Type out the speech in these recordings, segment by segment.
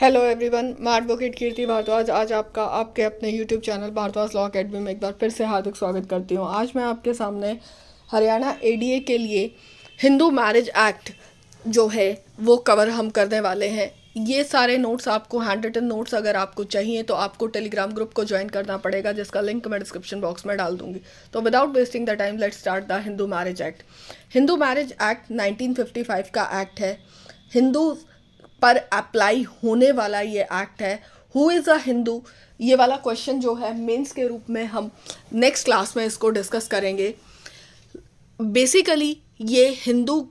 hello everyone मैं advocate Kirti Bharadwaj आज आपका आपके अपने YouTube channel Bharadwaj law academy में एक बार फिर से हार्दिक स्वागत करती हूँ आज मैं आपके सामने हरियाणा एडीए के लिए हिंदू मैरिज एक्ट जो है वो कवर हम करने वाले हैं ये सारे नोट्स आपको हैंड रिटन नोट्स अगर आपको चाहिए तो आपको टेलीग्राम ग्रुप को ज्वाइन करना पड़ेगा जिसका लिंक मैं डिस्क्रिप्शन बॉक्स में डाल दूंगी तो without wasting the time let start the Hindu marriage act Hindu marriage act 1955 का एक्ट है हिंदू पर अप्लाई होने वाला ये एक्ट है हु इज़ अ हिंदू ये वाला क्वेश्चन जो है मेंस के रूप में हम नेक्स्ट क्लास में इसको डिस्कस करेंगे बेसिकली ये हिंदू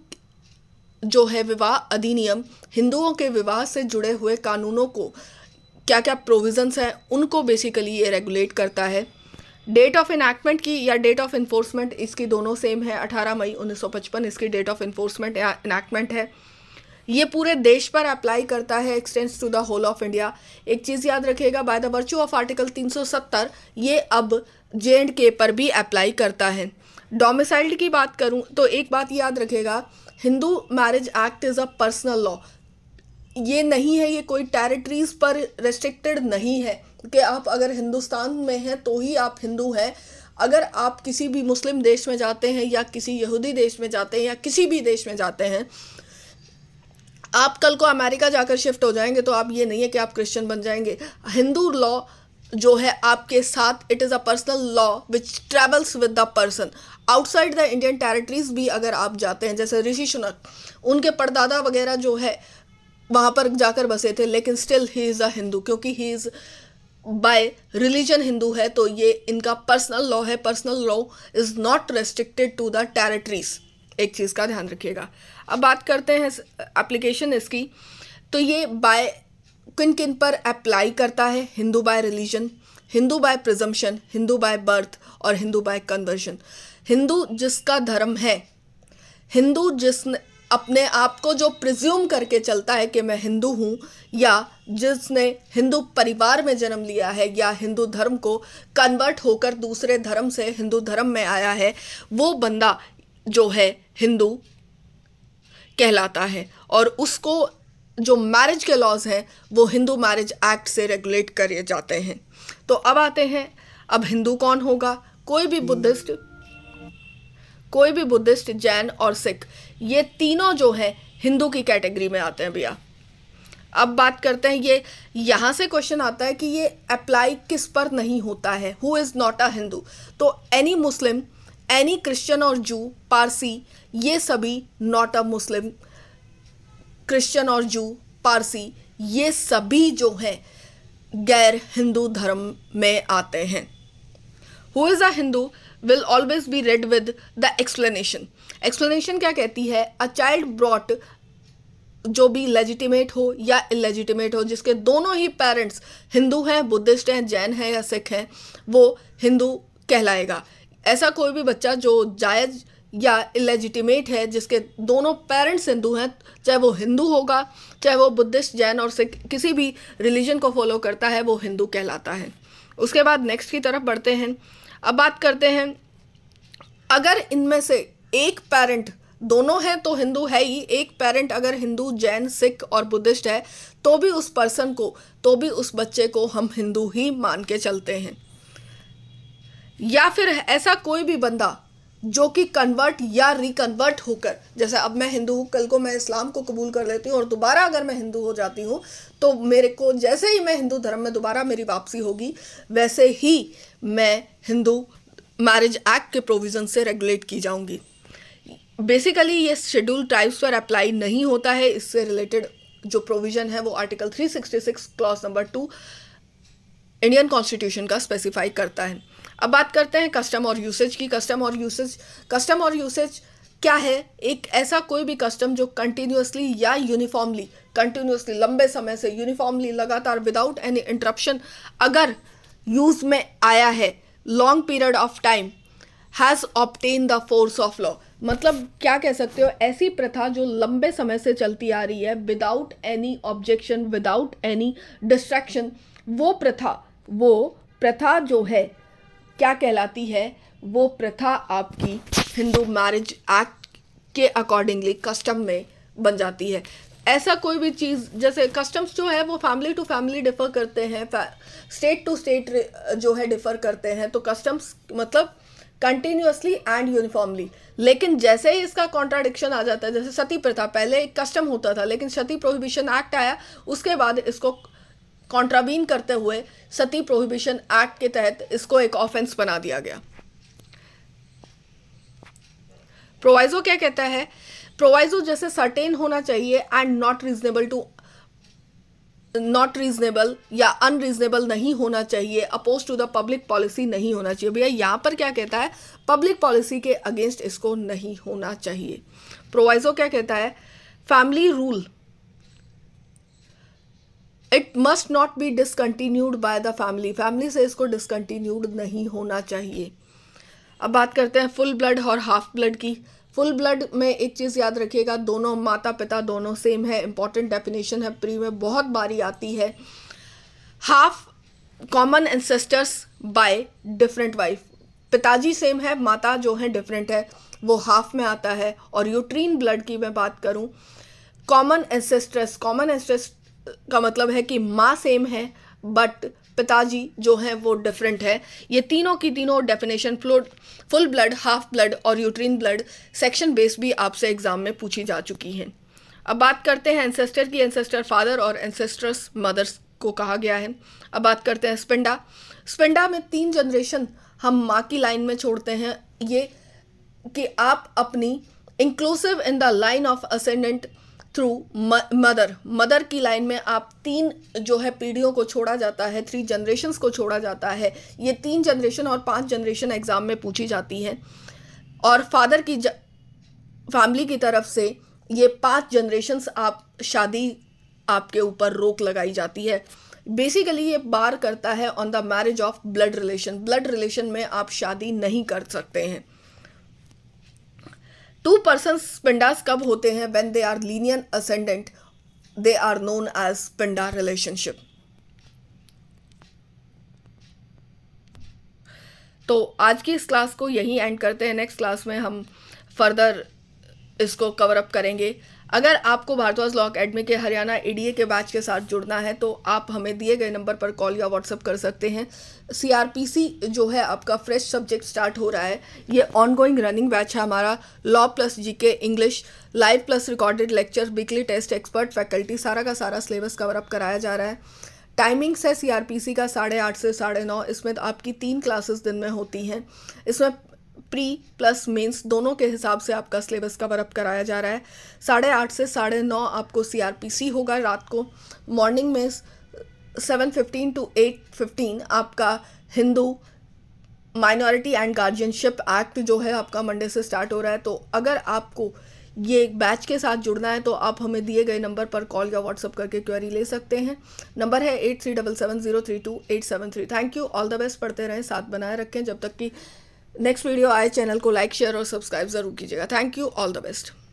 जो है विवाह अधिनियम हिंदुओं के विवाह से जुड़े हुए कानूनों को क्या क्या प्रोविजंस हैं उनको बेसिकली ये रेगुलेट करता है डेट ऑफ इनैक्टमेंट की या डेट ऑफ इन्फोर्समेंट इसकी दोनों सेम है 18 मई 1955 इसकी डेट ऑफ इन्फोर्समेंट या इनैक्टमेंट है ये पूरे देश पर अप्लाई करता है extends to the whole of India एक चीज़ याद रखिएगा by the virtue of article 370 ये अब जे एंड के पर भी अप्लाई करता है डोमिसाइल्ड की बात करूँ तो एक बात याद रखेगा Hindu marriage act is a personal law ये नहीं है ये कोई टेरिटरीज पर रेस्ट्रिक्टेड नहीं है कि आप अगर हिंदुस्तान में हैं तो ही आप हिंदू हैं अगर आप किसी भी मुस्लिम देश में जाते हैं या किसी यहूदी देश में जाते हैं या किसी भी देश में जाते हैं आप कल को अमेरिका जाकर शिफ्ट हो जाएंगे तो आप ये नहीं है कि आप क्रिश्चियन बन जाएंगे हिंदू लॉ जो है आपके साथ it is a personal law which travels with the person outside the Indian territories भी अगर आप जाते हैं जैसे ऋषि सुनक उनके परदादा वगैरह जो है वहाँ पर जाकर बसे थे लेकिन still he is a Hindu क्योंकि he is by religion Hindu है तो ये इनका पर्सनल लॉ है personal law is not restricted to the territories एक चीज़ का ध्यान रखिएगा अब बात करते हैं एप्लीकेशन इस, इसकी तो ये बाय किन किन पर अप्लाई करता है Hindu by religion Hindu by presumption Hindu by birth और हिंदू बाय कन्वर्जन हिंदू जिसका धर्म है हिंदू जिसने अपने आप को जो प्रिज्यूम करके चलता है कि मैं हिंदू हूँ या जिसने हिंदू परिवार में जन्म लिया है या हिंदू धर्म को कन्वर्ट होकर दूसरे धर्म से हिंदू धर्म में आया है वो बंदा जो है हिंदू कहलाता है और उसको जो मैरिज के लॉज हैं वो हिंदू मैरिज एक्ट से रेगुलेट करे जाते हैं तो अब आते हैं अब हिंदू कौन होगा कोई भी बुद्धिस्ट कोई भी बुद्धिस्ट जैन और सिख ये तीनों जो है हिंदू की कैटेगरी में आते हैं भैया अब बात करते हैं ये यहाँ से क्वेश्चन आता है कि ये अप्लाई किस पर नहीं होता है who is not a Hindu तो एनी मुस्लिम एनी क्रिश्चियन और जू पारसी ये सभी नॉट अ मुस्लिम क्रिश्चियन और जू पारसी ये सभी जो हैं गैर हिंदू धर्म में आते हैं who is a Hindu will always be read with the explanation explanation क्या कहती है अ चाइल्ड ब्रॉट जो भी लेजिटिमेट हो या इलेजिटिमेट हो जिसके दोनों ही पेरेंट्स हिंदू हैं बुद्धिस्ट हैं जैन हैं या सिख हैं वो हिंदू कहलाएगा ऐसा कोई भी बच्चा जो जायज़ या इलेजिटिमेट है जिसके दोनों पेरेंट्स हिंदू हैं चाहे वो हिंदू होगा चाहे वो बुद्धिस्ट जैन और सिख किसी भी रिलीजन को फॉलो करता है वो हिंदू कहलाता है उसके बाद नेक्स्ट की तरफ बढ़ते हैं अब बात करते हैं अगर इनमें से एक पेरेंट दोनों हैं तो हिंदू है ही एक पेरेंट अगर हिंदू जैन सिख और बुद्धिस्ट है तो भी उस पर्सन को तो भी उस बच्चे को हम हिंदू ही मान के चलते हैं या फिर ऐसा कोई भी बंदा जो कि कन्वर्ट या रिकन्वर्ट होकर जैसे अब मैं हिंदू हूँ कल को मैं इस्लाम को कबूल कर लेती हूँ और दोबारा अगर मैं हिंदू हो जाती हूँ तो मेरे को जैसे ही मैं हिंदू धर्म में दोबारा मेरी वापसी होगी वैसे ही मैं हिंदू मैरिज एक्ट के प्रोविज़न से रेगुलेट की जाऊँगी बेसिकली ये शेड्यूल टाइप्स पर अप्लाई नहीं होता है इससे रिलेटेड जो प्रोविज़न है वो article 366 clause number two Indian constitution का स्पेसिफाई करता है अब बात करते हैं कस्टम और यूसेज की कस्टम और यूसेज कस्टम और यूसेज क्या है एक ऐसा कोई भी कस्टम जो कंटिन्यूसली या यूनिफॉर्मली कंटिन्यूसली लंबे समय से यूनिफॉर्मली लगातार विदाउट एनी इंटरप्शन अगर यूज़ में आया है long period of time has obtained the force of law मतलब क्या कह सकते हो ऐसी प्रथा जो लंबे समय से चलती आ रही है without any objection without any distraction वो प्रथा वो प्रथा जो है क्या कहलाती है वो प्रथा आपकी हिंदू मैरिज एक्ट के अकॉर्डिंगली कस्टम में बन जाती है ऐसा कोई भी चीज़ जैसे कस्टम्स जो है वो फैमिली टू फैमिली डिफ़र करते हैं स्टेट टू स्टेट जो है डिफ़र करते हैं तो कस्टम्स मतलब कंटिन्यूसली एंड यूनिफॉर्मली लेकिन जैसे ही इसका कॉन्ट्राडिक्शन आ जाता है जैसे सती प्रथा पहले एक कस्टम होता था लेकिन सती प्रोहिबिशन एक्ट आया उसके बाद इसको कॉन्ट्राबीन करते हुए सती प्रोहिबिशन एक्ट के तहत इसको एक ऑफेंस बना दिया गया प्रोवाइजो क्या कहता है प्रोवाइजो जैसे सर्टेन होना चाहिए and not reasonable to not reasonable या अनरीजनेबल नहीं होना चाहिए oppose to the public policy नहीं होना चाहिए भैया यहां पर क्या कहता है पब्लिक पॉलिसी के अगेंस्ट इसको नहीं होना चाहिए प्रोवाइजो क्या कहता है family rule it must not be discontinued by the family family से इसको डिसकंटिन्यूड नहीं होना चाहिए अब बात करते हैं फुल ब्लड और हाफ ब्लड की फुल ब्लड में एक चीज़ याद रखिएगा दोनों माता पिता दोनों सेम है इंपॉर्टेंट डेफिनेशन है प्री में बहुत बारी आती है half common ancestors by different wife पिताजी सेम है माता जो है डिफरेंट है वो हाफ में आता है और यूट्रीन ब्लड की मैं बात करूँ कॉमन एंसेस्ट्रेस कॉमन एंसेस्ट का मतलब है कि माँ सेम है बट पिताजी जो हैं वो डिफरेंट है ये तीनों की तीनों डेफिनेशन फ्लोड फुल ब्लड हाफ ब्लड और यूट्रीन ब्लड सेक्शन बेस भी आपसे एग्ज़ाम में पूछी जा चुकी हैं अब बात करते हैं एंसेस्टर की एंसेस्टर फादर और एंसेस्टर्स मदर्स को कहा गया है अब बात करते हैं स्पिंडा स्पिंडा में तीन जनरेशन हम माँ की लाइन में छोड़ते हैं ये कि आप अपनी inclusive in the line of ascendant through mother mother की लाइन में आप तीन जो है पीढ़ियों को छोड़ा जाता है थ्री जनरेशन्स को छोड़ा जाता है ये तीन जनरेशन और पांच जनरेशन एग्ज़ाम में पूछी जाती है और फादर की फैमिली की तरफ से ये पांच जनरेशन्स आप शादी आपके ऊपर रोक लगाई जाती है बेसिकली ये बार करता है on the marriage of blood relation blood relation में आप शादी नहीं कर सकते हैं टू पर्सन पिंडास कब होते हैं when they are lineal ascendant they are known as pinda relationship तो आज की इस क्लास को यही एंड करते हैं नेक्स्ट क्लास में हम फर्दर इसको कवर अप करेंगे अगर आपको भारद्वाज लॉ अकेडमी के हरियाणा एडीए के बैच के साथ जुड़ना है तो आप हमें दिए गए नंबर पर कॉल या व्हाट्सअप कर सकते हैं सीआरपीसी जो है आपका फ्रेश सब्जेक्ट स्टार्ट हो रहा है ये ऑनगोइंग रनिंग बैच है हमारा law plus GK English live plus recorded lecture weekly test expert faculty सारा का सारा सिलेबस कवर अप कराया जा रहा है टाइमिंग्स है सी का साढ़े आठ से साढ़े नौ इसमें तो आपकी तीन क्लासेस दिन में होती हैं इसमें प्री प्लस मेंस दोनों के हिसाब से आपका सिलेबस कवर अप कराया जा रहा है साढ़े आठ से साढ़े नौ आपको सीआरपीसी होगा रात को मॉर्निंग में seven fifteen to eight fifteen आपका Hindu minority and guardianship act जो है आपका मंडे से स्टार्ट हो रहा है तो अगर आपको ये बैच के साथ जुड़ना है तो आप हमें दिए गए नंबर पर कॉल या व्हाट्सअप करके क्वेरी ले सकते हैं नंबर है eight three double seven zero three two eight seven three thank you all the best पढ़ते रहें साथ बनाए रखें जब तक कि नेक्स्ट वीडियो आए चैनल को लाइक शेयर और सब्सक्राइब ज़रूर कीजिएगा thank you all the best